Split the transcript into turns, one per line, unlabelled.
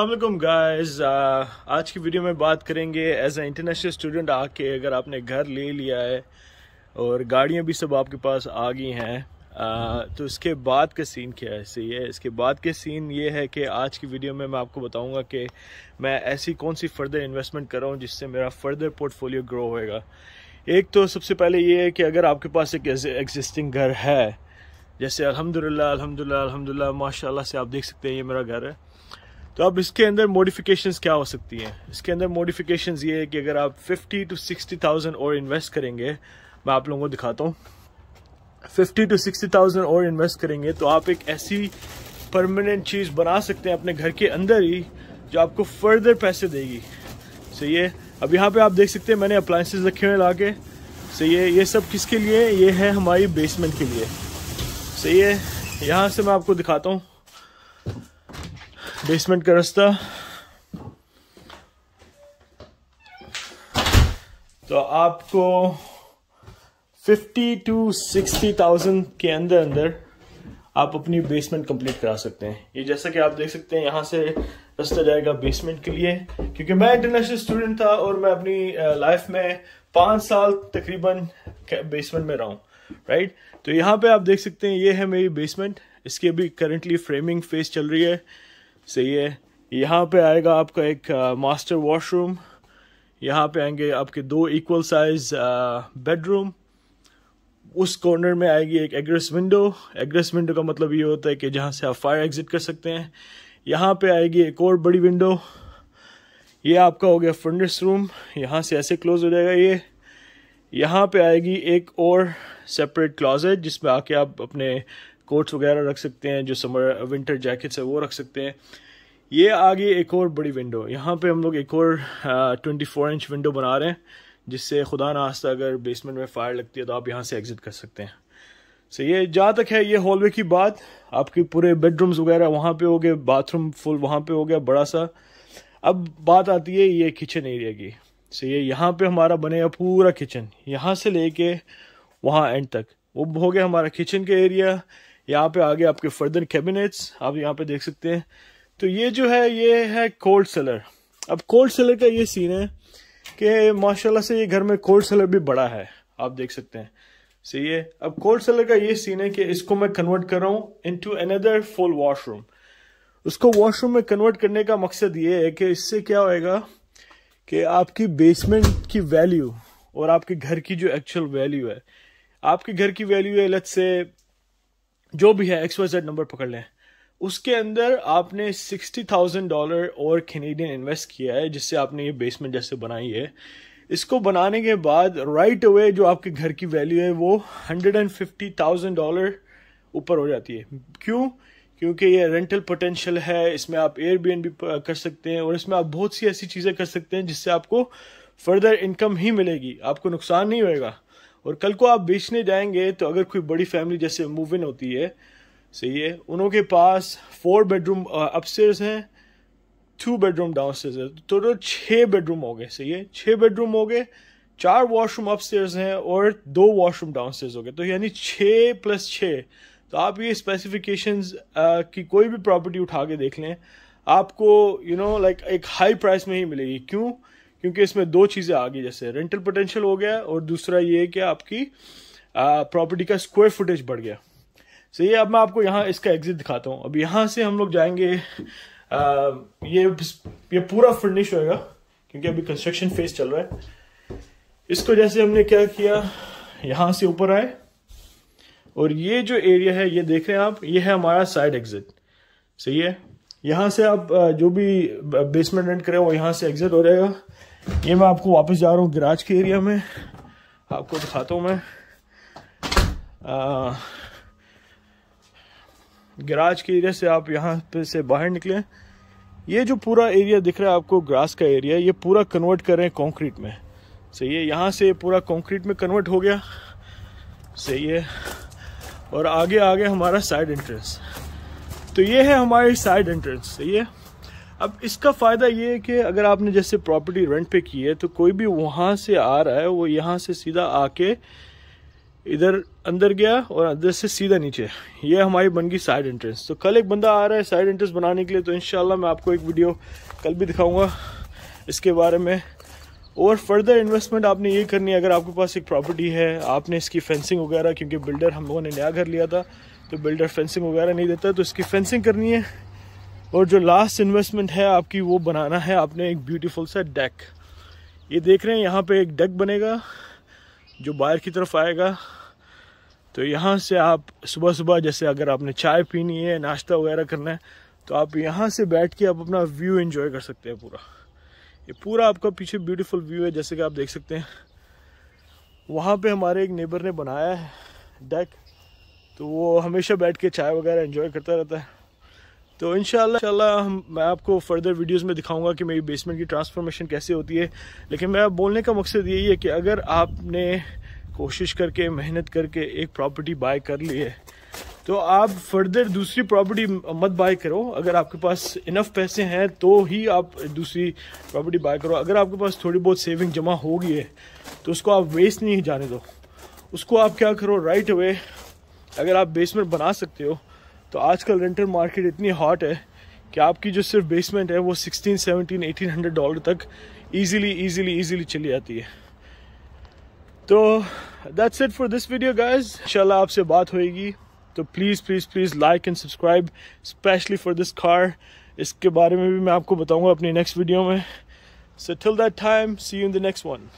अल्लाम guys uh, आज की वीडियो में बात करेंगे एज ए इंटरनेशनल स्टूडेंट आके अगर आपने घर ले लिया है और गाड़ियाँ भी सब आपके पास आ गई हैं uh, तो इसके बाद का सीन क्या है सही है इसके बाद के सीन ये है कि आज की वीडियो में मैं आपको बताऊंगा कि मैं ऐसी कौन सी फर्दर इन्वेस्टमेंट कर रहा हूँ जिससे मेरा फर्दर पोर्टफोलियो ग्रो होएगा एक तो सबसे पहले ये है कि अगर आपके पास एक एग्जिस्टिंग घर है जैसे अलहमदिल्ला अलहमदिल्ला अलहमदिल्ला माशाला से आप देख सकते हैं ये मेरा घर है तो अब इसके अंदर मॉडिफिकेशंस क्या हो सकती हैं इसके अंदर मॉडिफिकेशंस ये है कि अगर आप 50 टू 60,000 और इन्वेस्ट करेंगे मैं आप लोगों को दिखाता हूँ 50 टू 60,000 और इन्वेस्ट करेंगे तो आप एक ऐसी परमानेंट चीज़ बना सकते हैं अपने घर के अंदर ही जो आपको फर्दर पैसे देगी सही है अब यहाँ पे आप देख सकते हैं मैंने अप्लाइंसेस रखे हुए ला के सही है ये सब किसके लिए ये है हमारी बेसमेंट के लिए सही है यहाँ से मैं आपको दिखाता हूँ बेसमेंट का रास्ता तो आपको 50 टू थाउजेंड के अंदर अंदर आप अपनी बेसमेंट कंप्लीट करा सकते हैं ये जैसा कि आप देख सकते हैं यहां से रास्ता जाएगा बेसमेंट के लिए क्योंकि मैं इंटरनेशनल स्टूडेंट था और मैं अपनी लाइफ में पांच साल तकरीबन बेसमेंट में रहा हूँ राइट तो यहाँ पे आप देख सकते हैं ये है मेरी बेसमेंट इसके भी करंटली फ्रेमिंग फेस चल रही है सही है यहाँ पे आएगा आपका एक मास्टर uh, वॉशरूम यहाँ पे आएंगे आपके दो इक्वल साइज बेडरूम उस कॉर्नर में आएगी एक एग्रेस विंडो एग्रेस विंडो का मतलब ये होता है कि जहाँ से आप फायर एग्जिट कर सकते हैं यहाँ पे आएगी एक और बड़ी विंडो ये आपका हो गया फर्निश रूम यहाँ से ऐसे क्लोज हो जाएगा ये यहाँ पे आएगी एक और सेपरेट क्लॉजेट जिसमें आके आप अपने कोट्स वगैरह रख सकते हैं जो समर विंटर जैकेट्स है वो रख सकते हैं ये आ गई एक और बड़ी विंडो यहाँ पे हम लोग एक और ट्वेंटी फोर इंच विंडो बना रहे हैं जिससे खुदा ना आस्ता अगर बेसमेंट में फायर लगती है तो आप यहाँ से एग्ज़िट कर सकते हैं सो ये जहाँ तक है ये हॉलवे की बात आपके पूरे बेडरूम्स वगैरह वहाँ पे हो गए बाथरूम फुल वहाँ पे हो गया बड़ा सा अब बात आती है ये किचन एरिया की सो ये यहाँ पे हमारा बनेगा पूरा किचन यहाँ से लेके वहाँ एंड तक वो हो गया हमारा किचन का एरिया यहाँ पे आगे आपके फर्दर कैबिनेट्स आप यहाँ पे देख सकते हैं तो ये जो है ये है कोल्ड सेलर अब कोल्ड सेलर का ये सीन है कि माशाल्लाह से ये घर में कोल्ड सेलर भी बड़ा है आप देख सकते हैं सही है अब कोल्ड सेलर का ये सीन है कि इसको मैं कन्वर्ट कर रहा हूँ into another full washroom उसको वॉशरूम में कन्वर्ट करने का मकसद ये है कि इससे क्या होएगा कि आपकी बेसमेंट की वैल्यू और आपके घर की जो एक्चुअल वैल्यू है आपके घर की वैल्यू है लत से जो भी है एक्स वाई जेड नंबर पकड़ लें उसके अंदर आपने सिक्सटी थाउजेंड डॉलर और कैनेडियन इन्वेस्ट किया है जिससे आपने ये बेसमेंट जैसे बनाई है इसको बनाने के बाद राइट अवे जो आपके घर की वैल्यू है वो hundred and fifty thousand dollar ऊपर हो जाती है क्यों क्योंकि ये रेंटल पोटेंशियल है इसमें आप भी कर सकते हैं और इसमें आप बहुत सी ऐसी चीज़ें कर सकते हैं जिससे आपको फर्दर इनकम ही मिलेगी आपको नुकसान नहीं होएगा और कल को आप बेचने जाएंगे तो अगर कोई बड़ी फैमिली जैसे मूव इन होती है सही है उनके पास फोर बेडरूम अपस्टेयर्स हैं टू बेडरूम डाउन स्टेयर्स है तो टोटल छः बेडरूम हो गए सही है छः बेडरूम हो गए चार वॉशरूम अपस्टेयर्स हैं और दो वॉशरूम डाउन स्टेयर्स हो गए तो यानी छः प्लस छः तो आप ये स्पेसिफिकेशन uh, की कोई भी प्रॉपर्टी उठा के देख लें आपको यू नो लाइक एक हाई प्राइस में ही मिलेगी क्यों क्योंकि इसमें दो चीज़ें आ गई जैसे रेंटल पोटेंशियल हो गया और दूसरा ये कि आपकी प्रॉपर्टी का स्क्वायर फुटेज बढ़ गया सही है अब मैं आपको यहाँ इसका एग्जिट दिखाता हूँ अब यहाँ से हम लोग जाएंगे आ, ये ये पूरा फर्निश होएगा क्योंकि अभी कंस्ट्रक्शन फेज चल रहा है इसको जैसे हमने क्या किया यहाँ से ऊपर आए और ये जो एरिया है ये देख रहे हैं आप ये है हमारा साइड एग्जिट सही है यहाँ से आप जो भी बेसमेंट रेंट करें वो यहाँ से एग्जिट हो जाएगा ये मैं आपको वापस जा रहा हूँ गिराज के एरिया में आपको दिखाता हूँ मैं गिराज के एरिया से आप यहाँ पे से बाहर निकलें ये जो पूरा एरिया दिख रहा है आपको ग्रास का एरिया ये पूरा कन्वर्ट कर रहे हैं कंक्रीट में सही है यहाँ से पूरा कंक्रीट में कन्वर्ट हो गया सही है और आगे आगे हमारा साइड एंट्रेंस तो ये है हमारी साइड एंट्रेंस सही है अब इसका फ़ायदा ये है कि अगर आपने जैसे प्रॉपर्टी रेंट पे की है तो कोई भी वहाँ से आ रहा है वो यहाँ से सीधा आके इधर अंदर गया और अंदर से सीधा नीचे ये हमारी बन गई साइड एंट्रेंस तो कल एक बंदा आ रहा है साइड एंट्रेंस बनाने के लिए तो इन मैं आपको एक वीडियो कल भी दिखाऊँगा इसके बारे में और फर्दर इन्वेस्टमेंट आपने ये करनी है अगर आपके पास एक प्रॉपर्टी है आपने इसकी फेंसिंग वगैरह क्योंकि बिल्डर हम लोगों ने नया घर लिया था तो बिल्डर फेंसिंग वगैरह नहीं देता तो इसकी फेंसिंग करनी है और जो लास्ट इन्वेस्टमेंट है आपकी वो बनाना है आपने एक ब्यूटीफुल सा डेक ये देख रहे हैं यहाँ पे एक डेक बनेगा जो बाहर की तरफ आएगा तो यहाँ से आप सुबह सुबह जैसे अगर आपने चाय पीनी है नाश्ता वगैरह करना है तो आप यहाँ से बैठ के आप अपना व्यू इन्जॉय कर सकते हैं पूरा ये पूरा आपका पीछे ब्यूटीफुल व्यू है जैसे कि आप देख सकते हैं वहाँ पे हमारे एक नेबर ने बनाया है डेक तो वो हमेशा बैठ के चाय वगैरह इन्जॉय करता रहता है तो इन शाला हम मैं आपको फर्दर वीडियोस में दिखाऊंगा कि मेरी बेसमेंट की ट्रांसफॉर्मेशन कैसे होती है लेकिन मेरा बोलने का मकसद यही है कि अगर आपने कोशिश करके मेहनत करके एक प्रॉपर्टी बाय कर ली है तो आप फर्दर दूसरी प्रॉपर्टी मत बाय करो अगर आपके पास इनफ पैसे हैं तो ही आप दूसरी प्रॉपर्टी बाय करो अगर आपके पास थोड़ी बहुत सेविंग जमा हो गई है तो उसको आप वेस्ट नहीं जाने दो उसको आप क्या करो राइट अवे अगर आप बेसमेंट बना सकते हो तो आजकल रेंटल मार्केट इतनी हॉट है कि आपकी जो सिर्फ बेसमेंट है वो sixteen seventeen eighteen hundred dollar तक ईजिली ईजिली ईजिली चली जाती है तो that's it for this video guys इंशाल्लाह आपसे बात होएगी तो please please please like and subscribe specially for this car इसके बारे में भी मैं आपको बताऊँगा अपनी नेक्स्ट वीडियो में so till that time see you in the next one